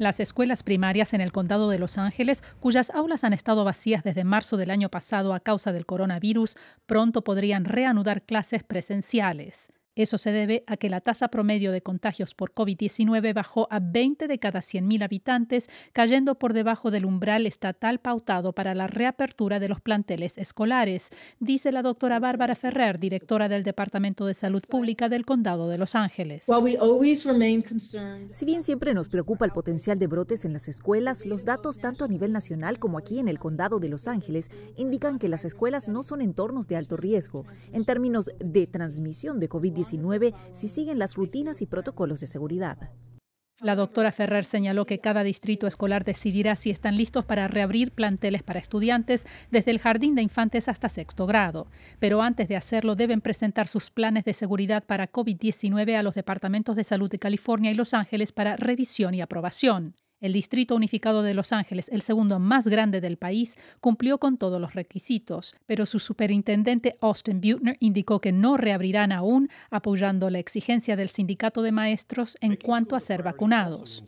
Las escuelas primarias en el condado de Los Ángeles, cuyas aulas han estado vacías desde marzo del año pasado a causa del coronavirus, pronto podrían reanudar clases presenciales. Eso se debe a que la tasa promedio de contagios por COVID-19 bajó a 20 de cada 100.000 habitantes, cayendo por debajo del umbral estatal pautado para la reapertura de los planteles escolares, dice la doctora Bárbara Ferrer, directora del Departamento de Salud Pública del Condado de Los Ángeles. Si bien siempre nos preocupa el potencial de brotes en las escuelas, los datos tanto a nivel nacional como aquí en el Condado de Los Ángeles indican que las escuelas no son entornos de alto riesgo en términos de transmisión de COVID-19 si siguen las rutinas y protocolos de seguridad. La doctora Ferrer señaló que cada distrito escolar decidirá si están listos para reabrir planteles para estudiantes desde el jardín de infantes hasta sexto grado, pero antes de hacerlo deben presentar sus planes de seguridad para COVID-19 a los departamentos de salud de California y Los Ángeles para revisión y aprobación. El Distrito Unificado de Los Ángeles, el segundo más grande del país, cumplió con todos los requisitos, pero su superintendente Austin Butner indicó que no reabrirán aún, apoyando la exigencia del sindicato de maestros en cuanto a ser vacunados.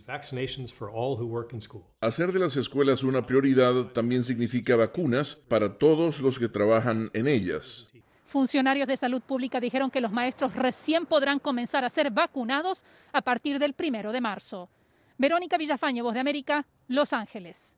Hacer de las escuelas una prioridad también significa vacunas para todos los que trabajan en ellas. Funcionarios de salud pública dijeron que los maestros recién podrán comenzar a ser vacunados a partir del primero de marzo. Verónica Villafañe, Voz de América, Los Ángeles.